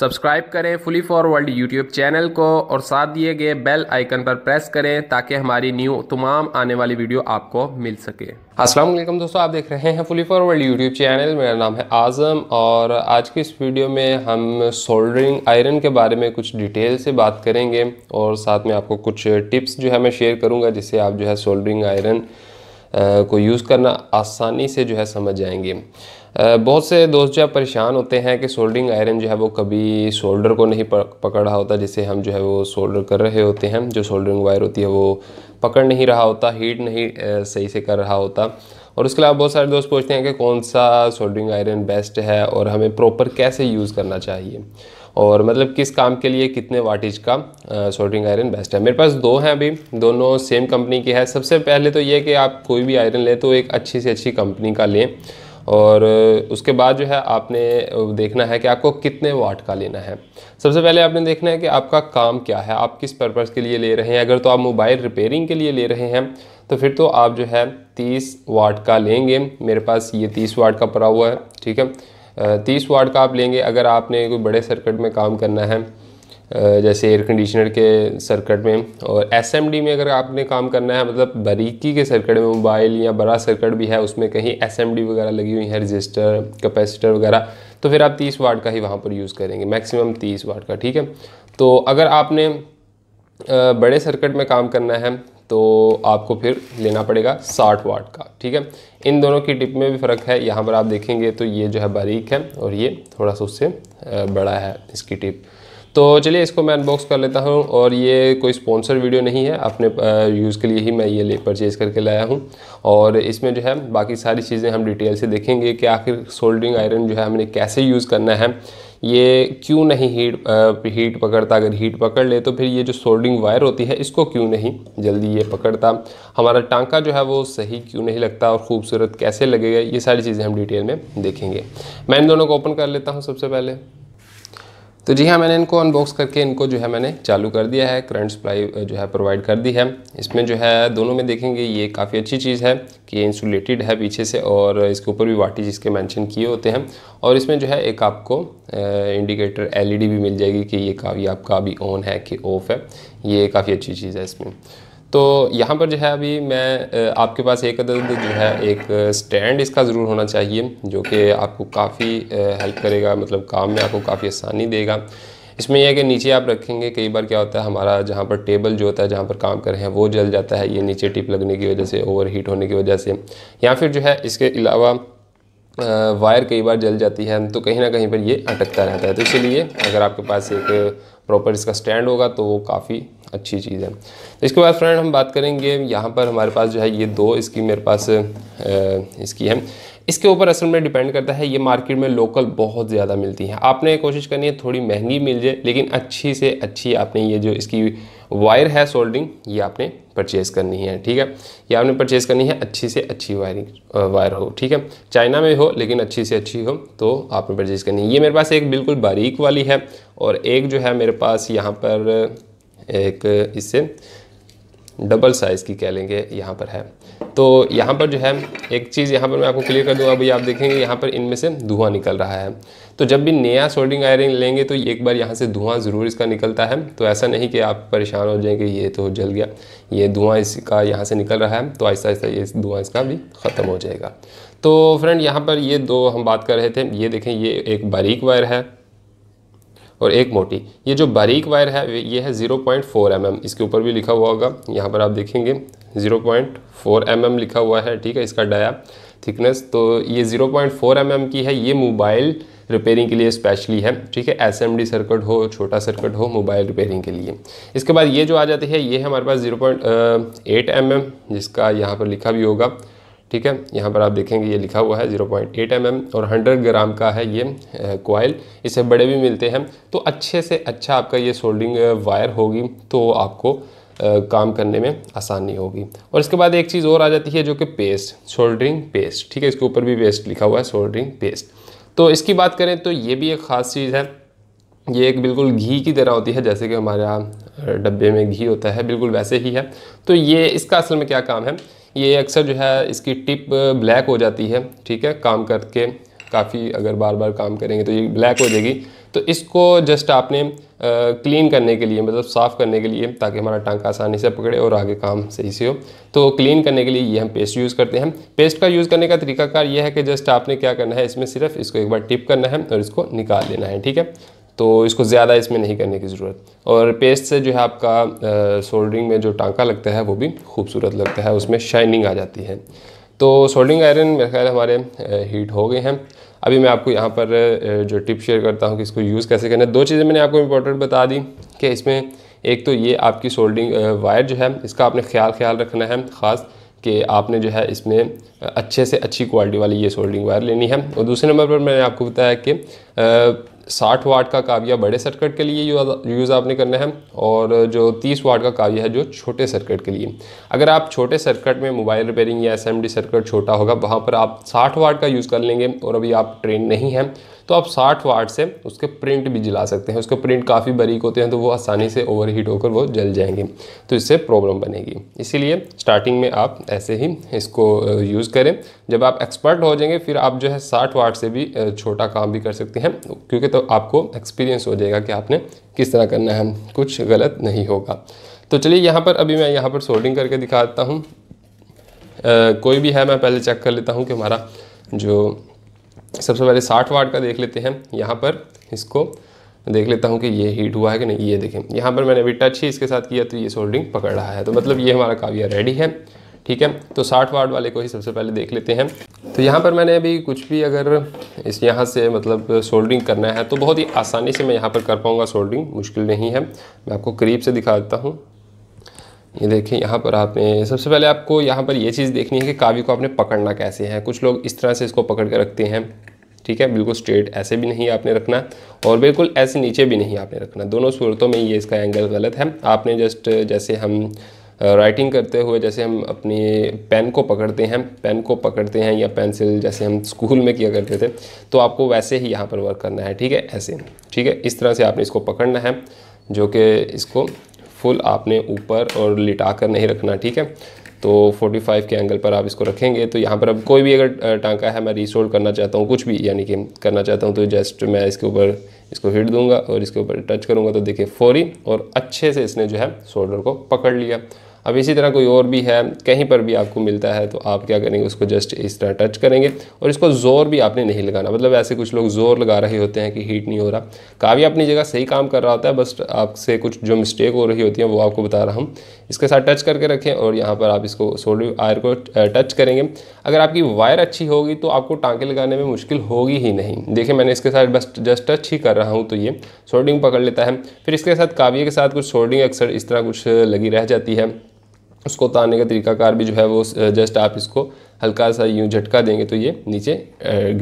subscribe करें fully फॉरवर्ल्ड YouTube channel को और साथ दिए गए बेल आइकन पर प्रेस करें ताकि हमारी न्यू तमाम आने वाली वीडियो आपको मिल सके अस्सलाम वालेकुम दोस्तों आप देख रहे हैं फुली फॉरवर्ल्ड यूट्यूब चैनल मेरा नाम है आज़म और आज की इस वीडियो में हम सोल्डरिंग आयरन के बारे में कुछ डिटेल से बात करेंगे और साथ में आपको कुछ टिप्स जो है मैं शेयर करूँगा जिससे आप जो है सोल्डरिंग आयरन को यूज़ करना आसानी से जो है समझ जाएंगे बहुत से दोस्त जो परेशान होते हैं कि सोल्डिंग आयरन जो है वो कभी सोल्डर को नहीं पकड़ रहा होता जिसे हम जो है वो सोल्डर कर रहे होते हैं जो सोल्डरिंग वायर होती है वो पकड़ नहीं रहा होता हीट नहीं सही से कर रहा होता और उसके अलावा बहुत सारे दोस्त पूछते हैं कि कौन सा सोल्डरिंग आयरन बेस्ट है और हमें प्रॉपर कैसे यूज़ करना चाहिए और मतलब किस काम के लिए कितने वाटेज का सोल्डरिंग आयरन बेस्ट है मेरे पास दो हैं अभी दोनों सेम कंपनी के हैं सबसे पहले तो ये कि आप कोई भी आयरन लें तो एक अच्छी से अच्छी कंपनी का लें और उसके बाद जो है आपने देखना है कि आपको कितने वाट का लेना है सबसे पहले आपने देखना है कि आपका काम क्या है आप किस पर्पज़ के लिए ले रहे हैं अगर तो आप मोबाइल रिपेयरिंग के लिए ले रहे हैं तो फिर तो आप जो है 30 वाट का लेंगे मेरे पास ये 30 वाट का पड़ा हुआ है ठीक है तीस वाट का आप लेंगे अगर आपने कोई बड़े सर्किट में काम करना है जैसे एयर कंडीशनर के सर्किट में और एसएमडी में अगर आपने काम करना है मतलब बारीकी के सर्किट में मोबाइल या बड़ा सर्किट भी है उसमें कहीं एसएमडी वगैरह लगी हुई है रजिस्टर कैपेसिटर वगैरह तो फिर आप 30 वाट का ही वहाँ पर यूज़ करेंगे मैक्सिमम 30 वाट का ठीक है तो अगर आपने बड़े सर्किट में काम करना है तो आपको फिर लेना पड़ेगा 60 वाट का ठीक है इन दोनों की टिप में भी फ़र्क है यहाँ पर आप देखेंगे तो ये जो है बारीक है और ये थोड़ा सा उससे बड़ा है इसकी टिप तो चलिए इसको मैं अनबॉक्स कर लेता हूँ और ये कोई स्पॉन्सर वीडियो नहीं है अपने यूज़ के लिए ही मैं ये ले परचेज़ करके लाया हूँ और इसमें जो है बाकी सारी चीज़ें हम डिटेल से देखेंगे कि आखिर सोल्डिंग आयरन जो है हमने कैसे यूज़ करना है ये क्यों नहीं हीट हीट पकड़ता अगर हीट पकड़ ले तो फिर ये जो सोल्डिंग वायर होती है इसको क्यों नहीं जल्दी ये पकड़ता हमारा टांका जो है वो सही क्यों नहीं लगता और खूबसूरत कैसे लगेगा ये सारी चीज़ें हम डिटेल में देखेंगे मैं इन दोनों को ओपन कर लेता हूँ सबसे पहले तो जी हाँ मैंने इनको अनबॉक्स करके इनको जो है मैंने चालू कर दिया है करंट सप्लाई जो है प्रोवाइड कर दी है इसमें जो है दोनों में देखेंगे ये काफ़ी अच्छी चीज़ है कि ये इंसुलेटेड है पीछे से और इसके ऊपर भी वाटी इसके मेंशन किए होते हैं और इसमें जो है एक आपको इंडिकेटर एलईडी भी मिल जाएगी कि ये काफ़ी आपका अभी ऑन है कि ऑफ है ये काफ़ी अच्छी चीज़ है इसमें तो यहाँ पर जो है अभी मैं आपके पास एक अदद जो है एक स्टैंड इसका ज़रूर होना चाहिए जो कि आपको काफ़ी हेल्प करेगा मतलब काम में आपको काफ़ी आसानी देगा इसमें यह है कि नीचे आप रखेंगे कई बार क्या होता है हमारा जहाँ पर टेबल जो होता है जहाँ पर काम कर रहे हैं वो जल जाता है ये नीचे टिप लगने की वजह से ओवर हीट होने की वजह से या फिर जो है इसके अलावा वायर कई बार जल जाती है तो कहीं ना कहीं पर ये अटकता रहता है तो इसीलिए अगर आपके पास एक प्रॉपर इसका स्टैंड होगा तो वो काफ़ी अच्छी चीज़ है तो इसके बाद फ्रेंड हम बात करेंगे यहाँ पर हमारे पास जो है ये दो इसकी मेरे पास इसकी है इसके ऊपर असल में डिपेंड करता है ये मार्केट में लोकल बहुत ज़्यादा मिलती हैं आपने कोशिश करनी है थोड़ी महंगी मिल जाए लेकिन अच्छी से अच्छी आपने ये जो इसकी वायर है सोल्डिंग ये आपने परचेज़ करनी है ठीक है ये आपने परचेज़ करनी है अच्छी से अच्छी वायरिंग वायर हो ठीक है चाइना में हो लेकिन अच्छी से अच्छी हो तो आपने परचेज़ करनी है ये मेरे पास एक बिल्कुल बारीक वाली है और एक जो है मेरे पास यहाँ पर एक इससे डबल साइज़ की कह लेंगे यहाँ पर है तो यहाँ पर जो है एक चीज़ यहाँ पर मैं आपको क्लियर कर दूँगा अभी आप देखेंगे यहाँ पर इनमें से धुआं निकल रहा है तो जब भी नया सोल्डिंग आयरन लेंगे तो एक बार यहाँ से धुआं ज़रूर इसका निकलता है तो ऐसा नहीं कि आप परेशान हो जाएं कि ये तो जल गया ये धुआं इसका यहाँ से निकल रहा है तो आहिस्ता आहिस्ता ये धुआँ इसका भी ख़त्म हो जाएगा तो फ्रेंड यहाँ पर ये दो हम बात कर रहे थे ये देखें ये एक बारीक वायर है और एक मोटी ये जो बारीक वायर है ये है zero point four M M इसके ऊपर भी लिखा हुआ होगा यहाँ पर आप देखेंगे zero point four M M लिखा हुआ है ठीक है इसका डाया थिकनेस तो ये zero point four M M की है ये मोबाइल रिपेयरिंग के लिए स्पेशली है ठीक है एस एम डी सर्किट हो छोटा सर्किट हो मोबाइल रिपेयरिंग के लिए इसके बाद ये जो आ जाती है ये है हमारे पास zero point eight M M जिसका यहाँ पर लिखा भी होगा ठीक है यहाँ पर आप देखेंगे ये लिखा हुआ है 0.8 पॉइंट mm और 100 ग्राम का है ये कोयल इसे बड़े भी मिलते हैं तो अच्छे से अच्छा आपका ये सोल्डिंग वायर होगी तो आपको आ, काम करने में आसानी होगी और इसके बाद एक चीज़ और आ जाती है जो कि पेस्ट सोल्डरिंग पेस्ट ठीक है इसके ऊपर भी पेस्ट लिखा हुआ है सोल्डरिंग पेस्ट तो इसकी बात करें तो ये भी एक ख़ास चीज़ है ये एक बिल्कुल घी की तरह होती है जैसे कि हमारे यहाँ डब्बे में घी होता है बिल्कुल वैसे ही है तो ये इसका असल में क्या काम है ये अक्सर जो है इसकी टिप ब्लैक हो जाती है ठीक है काम करके काफ़ी अगर बार बार काम करेंगे तो ये ब्लैक हो जाएगी तो इसको जस्ट आपने क्लीन करने के लिए मतलब साफ़ करने के लिए ताकि हमारा टांका आसानी से पकड़े और आगे काम सही से हो तो क्लीन करने के लिए ये हम पेस्ट यूज़ करते हैं पेस्ट का यूज़ करने का तरीकाकार ये है कि जस्ट आपने क्या करना है इसमें सिर्फ इसको एक बार टिप करना है और इसको निकाल लेना है ठीक है तो इसको ज़्यादा इसमें नहीं करने की ज़रूरत और पेस्ट से जो है आपका सोल्डरिंग में जो टांका लगता है वो भी खूबसूरत लगता है उसमें शाइनिंग आ जाती है तो सोल्डरिंग आयरन मेरे ख्याल हमारे हीट हो गए हैं अभी मैं आपको यहाँ पर जो टिप शेयर करता हूँ कि इसको यूज़ कैसे करना है दो चीज़ें मैंने आपको इम्पोर्टेंट बता दी कि इसमें एक तो ये आपकी सोल्डिंग वायर जो है इसका आपने ख्याल ख्याल रखना है ख़ास कि आपने जो है इसमें अच्छे से अच्छी क्वालिटी वाली ये सोल्डिंग वायर लेनी है और दूसरे नंबर पर मैंने आपको बताया कि साठ वाट का काविया बड़े सर्किट के लिए यूज़ आपने करना है और जो तीस वाट का काविया है जो छोटे सर्किट के लिए अगर आप छोटे सर्किट में मोबाइल रिपेयरिंग या एस सर्किट छोटा होगा वहाँ पर आप साठ वाट का यूज़ कर लेंगे और अभी आप ट्रेन नहीं हैं तो आप 60 वाट से उसके प्रिंट भी जला सकते हैं उसके प्रिंट काफ़ी बारीक होते हैं तो वो आसानी से ओवर हीट होकर वो जल जाएंगे तो इससे प्रॉब्लम बनेगी इसीलिए स्टार्टिंग में आप ऐसे ही इसको यूज़ करें जब आप एक्सपर्ट हो जाएंगे फिर आप जो है साठ वाट से भी छोटा काम भी कर सकते हैं क्योंकि तो आपको एक्सपीरियंस हो जाएगा कि आपने किस तरह करना है कुछ गलत नहीं होगा तो चलिए यहाँ पर अभी मैं यहाँ पर सोल्डिंग करके दिखा देता हूँ कोई भी है मैं पहले चेक कर लेता हूँ कि हमारा जो सबसे पहले साठ वाट का देख लेते हैं यहाँ पर इसको देख लेता हूँ कि ये हीट हुआ है कि नहीं ये देखें यहाँ पर मैंने अभी टच ही इसके साथ किया तो ये सोल्डिंग पकड़ रहा है तो मतलब ये हमारा काविया रेडी है ठीक है तो 60 वाट वाले को ही सबसे पहले देख लेते हैं तो यहाँ पर मैंने अभी कुछ भी अगर इस यहाँ से मतलब सोल्डिंग करना है तो बहुत ही आसानी से मैं यहाँ पर कर पाऊँगा सोल्डिंग मुश्किल नहीं है मैं आपको करीब से दिखा देता हूँ ये देखें यहाँ पर आपने सबसे पहले आपको यहाँ पर ये चीज़ देखनी है कि काव्य को आपने पकड़ना कैसे है कुछ लोग इस तरह से इसको पकड़ के रखते हैं ठीक है बिल्कुल स्ट्रेट ऐसे भी नहीं आपने रखना और बिल्कुल ऐसे नीचे भी नहीं आपने रखना दोनों सूरतों में ये इसका एंगल गलत है आपने जस्ट जैसे हम राइटिंग करते हुए जैसे हम अपने पेन को पकड़ते हैं पेन को पकड़ते हैं या पेंसिल जैसे हम स्कूल में किया करते थे तो आपको वैसे ही यहाँ पर वर्क करना है ठीक है ऐसे ठीक है इस तरह से आपने इसको पकड़ना है जो कि इसको फुल आपने ऊपर और लिटा कर नहीं रखना ठीक है तो 45 के एंगल पर आप इसको रखेंगे तो यहाँ पर अब कोई भी अगर टांका है मैं रिसोल्ड करना चाहता हूँ कुछ भी यानी कि करना चाहता हूँ तो जस्ट मैं इसके ऊपर इसको हिट दूंगा और इसके ऊपर टच करूँगा तो देखिए फौरी और अच्छे से इसने जो है शोल्डर को पकड़ लिया अब इसी तरह कोई और भी है कहीं पर भी आपको मिलता है तो आप क्या करेंगे उसको जस्ट इस तरह टच करेंगे और इसको ज़ोर भी आपने नहीं लगाना मतलब ऐसे कुछ लोग ज़ोर लगा रहे होते हैं कि हीट नहीं हो रहा काव्या अपनी जगह सही काम कर रहा होता है बस आपसे कुछ जो मिस्टेक हो रही होती है वो आपको बता रहा हूँ इसके साथ टच करके रखें और यहाँ पर आप इसको सोल्डर आयर को टच करेंगे अगर आपकी वायर अच्छी होगी तो आपको टाँके लगाने में मुश्किल होगी ही नहीं देखिए मैंने इसके साथ बस जस्ट टच ही कर रहा हूँ तो ये सोल्डिंग पकड़ लेता है फिर इसके साथ काव्य के साथ कुछ सोल्डिंग अक्सर इस तरह कुछ लगी रह जाती है उसको उतारने का तरीकाकार भी जो है वो जस्ट आप इसको हल्का सा यूँ झटका देंगे तो ये नीचे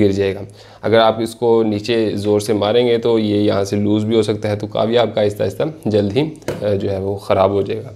गिर जाएगा अगर आप इसको नीचे ज़ोर से मारेंगे तो ये यहाँ से लूज़ भी हो सकता है तो काव्य आपका आहिस्ता आहिस्ता जल्द ही जो है वो ख़राब हो जाएगा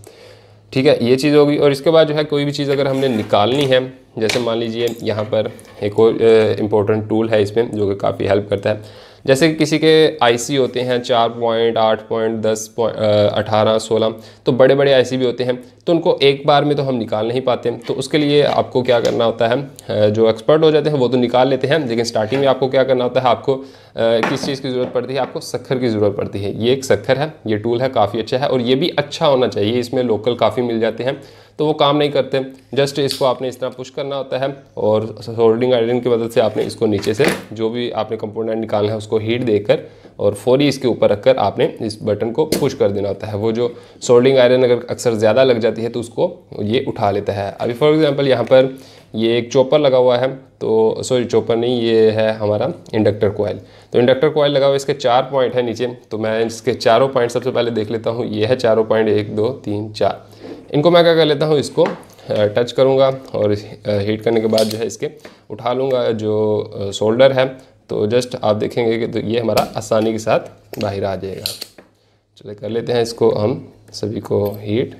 ठीक है ये चीज़ होगी और इसके बाद जो है कोई भी चीज़ अगर हमने निकालनी है जैसे मान लीजिए यहाँ पर एक और इम्पोर्टेंट टूल है इसमें जो कि काफ़ी हेल्प करता है जैसे कि किसी के आईसी होते हैं चार पॉइंट आठ पॉइंट दस पॉइंट अठारह सोलह तो बड़े बड़े आईसी भी होते हैं तो उनको एक बार में तो हम निकाल नहीं पाते तो उसके लिए आपको क्या करना होता है जो एक्सपर्ट हो जाते हैं वो तो निकाल लेते हैं लेकिन स्टार्टिंग में आपको क्या करना होता है आपको किस चीज़ की ज़रूरत पड़ती है आपको सखर की ज़रूरत पड़ती है ये एक सखर है ये टूल है काफ़ी अच्छा है और ये भी अच्छा होना चाहिए इसमें लोकल काफ़ी मिल जाते हैं तो वो काम नहीं करते जस्ट इसको आपने इस तरह पुश करना होता है और सोल्डिंग आयरन की मदद से आपने इसको नीचे से जो भी आपने कंपोनेंट निकालना है उसको हीट देकर और फोरी इसके ऊपर रखकर आपने इस बटन को पुश कर देना होता है वो जो सोल्डिंग आयरन अगर अक्सर ज़्यादा लग जाती है तो उसको ये उठा लेता है अभी फॉर एग्ज़ाम्पल यहाँ पर ये एक चॉपर लगा हुआ है तो सॉरी चॉपर नहीं ये है हमारा इंडक्टर कोयल तो इंडक्टर कोयल लगा हुआ इसके चार पॉइंट है नीचे तो मैं इसके चारों पॉइंट सबसे पहले देख लेता हूँ ये है चारों पॉइंट एक दो तीन चार इनको मैं क्या कर लेता हूँ इसको टच करूँगा और हीट करने के बाद जो है इसके उठा लूँगा जो शोल्डर है तो जस्ट आप देखेंगे कि तो ये हमारा आसानी के साथ बाहर आ जाएगा चलिए कर लेते हैं इसको हम सभी को हीट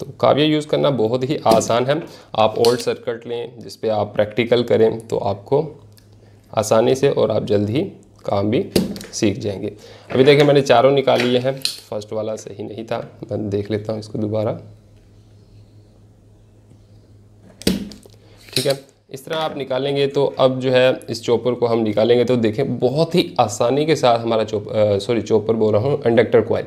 तो काव्य यूज़ करना बहुत ही आसान है आप ओल्ड सर्किट लें जिस पे आप प्रैक्टिकल करें तो आपको आसानी से और आप जल्द ही काम भी सीख जाएंगे अभी देखें मैंने चारों निकाल लिए हैं फर्स्ट वाला सही नहीं था मैं देख लेता हूँ इसको दोबारा ठीक है इस तरह आप निकालेंगे तो अब जो है इस चॉपर को हम निकालेंगे तो देखें बहुत ही आसानी के साथ हमारा चोप सॉरी चॉपर बोल रहा हूँ इंडक्टर कोयल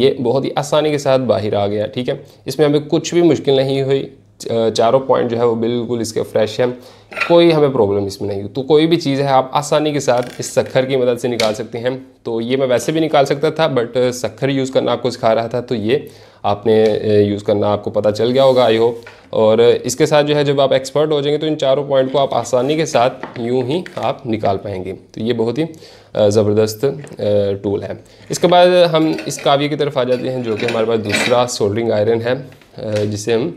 ये बहुत ही आसानी के साथ बाहर आ गया ठीक है इसमें हमें कुछ भी मुश्किल नहीं हुई चारों पॉइंट जो है वो बिल्कुल इसके फ्रेश हैं कोई हमें प्रॉब्लम इसमें नहीं हुई तो कोई भी चीज़ है आप आसानी के साथ इस सखर की मदद से निकाल सकते हैं तो ये मैं वैसे भी निकाल सकता था बट सखर यूज़ करना आपको सिखा रहा था तो ये आपने यूज़ करना आपको पता चल गया होगा आई होप और इसके साथ जो है जब आप एक्सपर्ट हो जाएंगे तो इन चारों पॉइंट को आप आसानी के साथ यूँ ही आप निकाल पाएंगे तो ये बहुत ही ज़बरदस्त टूल है इसके बाद हम इस काव्य की तरफ आ जाते हैं जो कि हमारे पास दूसरा सोल्डरिंग आयरन है जिसे हम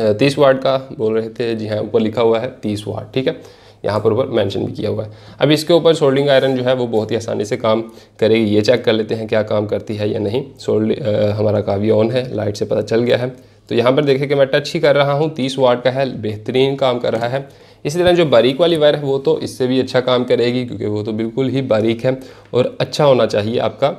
तीस वाट का बोल रहे थे जी हाँ ऊपर लिखा हुआ है तीस वाट ठीक है यहाँ पर ऊपर मेंशन भी किया हुआ है अब इसके ऊपर सोल्डिंग आयरन जो है वो बहुत ही आसानी से काम करेगी ये चेक कर लेते हैं क्या काम करती है या नहीं सोल्ड हमारा काफ़ी ऑन है लाइट से पता चल गया है तो यहाँ पर देखें कि मैं टच ही कर रहा हूँ तीस वाट का है बेहतरीन काम कर रहा है इसी तरह जो बारीक वाली वायर है वो तो इससे भी अच्छा काम करेगी क्योंकि वो तो बिल्कुल ही बारीक है और अच्छा होना चाहिए आपका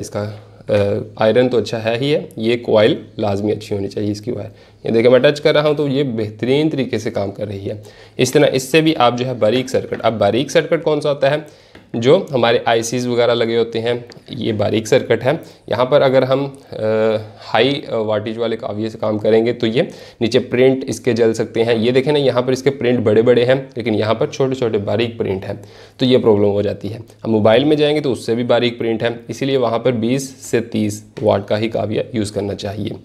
इसका आयरन तो अच्छा है ही है ये कोयल लाजमी अच्छी होनी चाहिए इसकी वायर ये देखिए मैं टच कर रहा हूँ तो ये बेहतरीन तरीके से काम कर रही है इस तरह इससे भी आप जो है बारीक सर्किट अब बारीक सर्किट कौन सा होता है जो हमारे आई वगैरह लगे होते हैं ये बारीक सर्किट है यहाँ पर अगर हम आ, हाई वाटेज वाले काव्य से काम करेंगे तो ये नीचे प्रिंट इसके जल सकते हैं ये देखें ना यहाँ पर इसके प्रिंट बड़े बड़े हैं लेकिन यहाँ पर छोटे छोटे बारीक प्रिंट हैं तो ये प्रॉब्लम हो जाती है हम मोबाइल में जाएंगे तो उससे भी बारीक प्रिंट है इसीलिए वहाँ पर बीस से तीस वाट का ही काव्य यूज़ करना चाहिए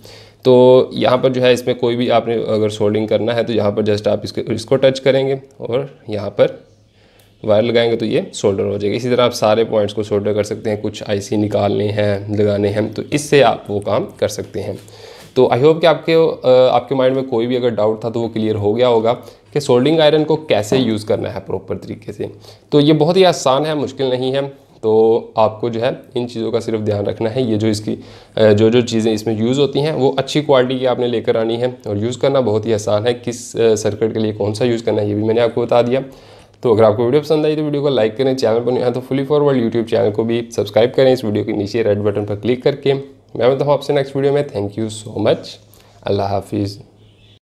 तो यहाँ पर जो है इसमें कोई भी आपने अगर सोल्डिंग करना है तो यहाँ पर जस्ट आप इसको इसको टच करेंगे और यहाँ पर वायर लगाएंगे तो ये सोल्डर हो जाएगा इसी तरह आप सारे पॉइंट्स को सोल्डर कर सकते हैं कुछ आईसी निकालने हैं लगाने हैं तो इससे आप वो काम कर सकते हैं तो आई होप कि आपके आपके माइंड में कोई भी अगर डाउट था तो वो क्लियर हो गया होगा कि सोल्डिंग आयरन को कैसे यूज़ करना है प्रॉपर तरीके से तो ये बहुत ही आसान है मुश्किल नहीं है तो आपको जो है इन चीज़ों का सिर्फ ध्यान रखना है ये जो इसकी जो जो चीज़ें इसमें यूज़ होती हैं वो अच्छी क्वालिटी की आपने लेकर आनी है और यूज़ करना बहुत ही आसान है किस सर्किट के लिए कौन सा यूज़ करना है ये भी मैंने आपको बता दिया तो अगर आपको वीडियो पसंद आई तो वीडियो को लाइक करें चैनल पर यहाँ तो फुली फॉरवर्ड यूट्यूब चैनल को भी सब्सक्राइब करें इस वीडियो के नीचे रेड बटन पर क्लिक करके मैं बताऊँ आपसे नेक्स्ट वीडियो में थैंक यू सो मच अल्लाह हाफिज़